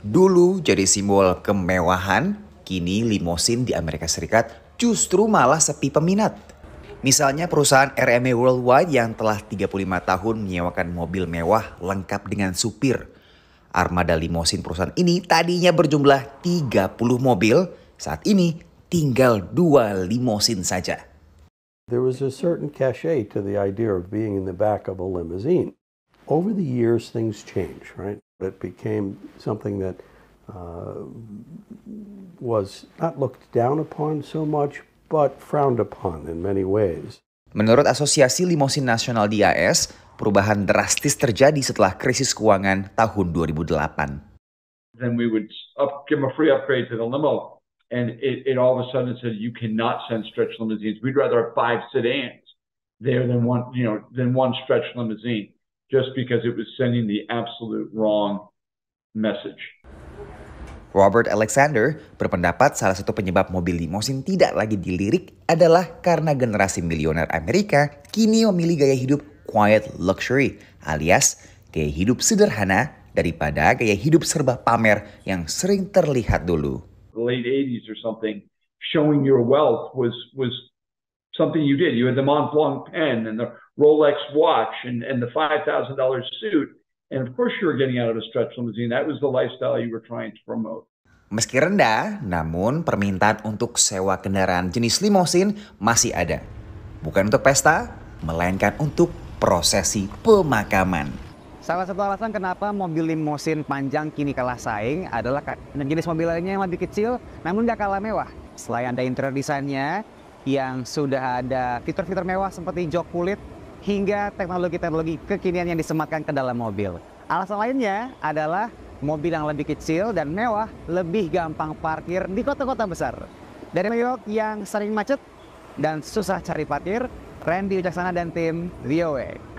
Dulu jadi simbol kemewahan, kini limosin di Amerika Serikat justru malah sepi peminat. Misalnya perusahaan RMA Worldwide yang telah 35 tahun menyewakan mobil mewah lengkap dengan supir. Armada limosin perusahaan ini tadinya berjumlah 30 mobil, saat ini tinggal dua limosin saja. There was a certain cachet to the idea of being in the back of a limousine. Over the years, things change, right? It became something that uh, was not looked down upon so much, but frowned upon in many ways. Menurut Asosiasi Limousin Nasional DAS, perubahan drastis terjadi setelah krisis keuangan tahun 2008. Then we would up, give a free upgrade to the limo, and it, it all of a sudden said you cannot send stretch limousines. We'd rather have five sedans there than one, you know, than one stretch limousine. just because it was sending the absolute wrong message. Robert Alexander berpendapat salah satu penyebab mobil limosin tidak lagi dilirik adalah karena generasi milioner Amerika kini memilih gaya hidup quiet luxury alias gaya hidup sederhana daripada gaya hidup serba pamer yang sering terlihat dulu. The late 80s or something, showing your wealth was was something you did. You had the Mont Blanc pen and the Rolex watch and, and the $5,000 suit. And of course, you were getting out of a stretch limousine. That was the lifestyle you were trying to promote. Meski rendah, namun permintaan untuk sewa kendaraan jenis limosin masih ada. Bukan untuk pesta, melainkan untuk prosesi pemakaman. Salah satu alasan kenapa mobil limosin panjang kini kalah saing adalah jenis mobil lainnya yang lebih kecil namun gak kalah mewah. Selain ada interior desainnya, yang sudah ada fitur-fitur mewah seperti jok kulit hingga teknologi-teknologi kekinian yang disematkan ke dalam mobil. Alasan lainnya adalah mobil yang lebih kecil dan mewah lebih gampang parkir di kota-kota besar. Dari New York yang sering macet dan susah cari parkir, Randy Ujaksana dan tim VOA.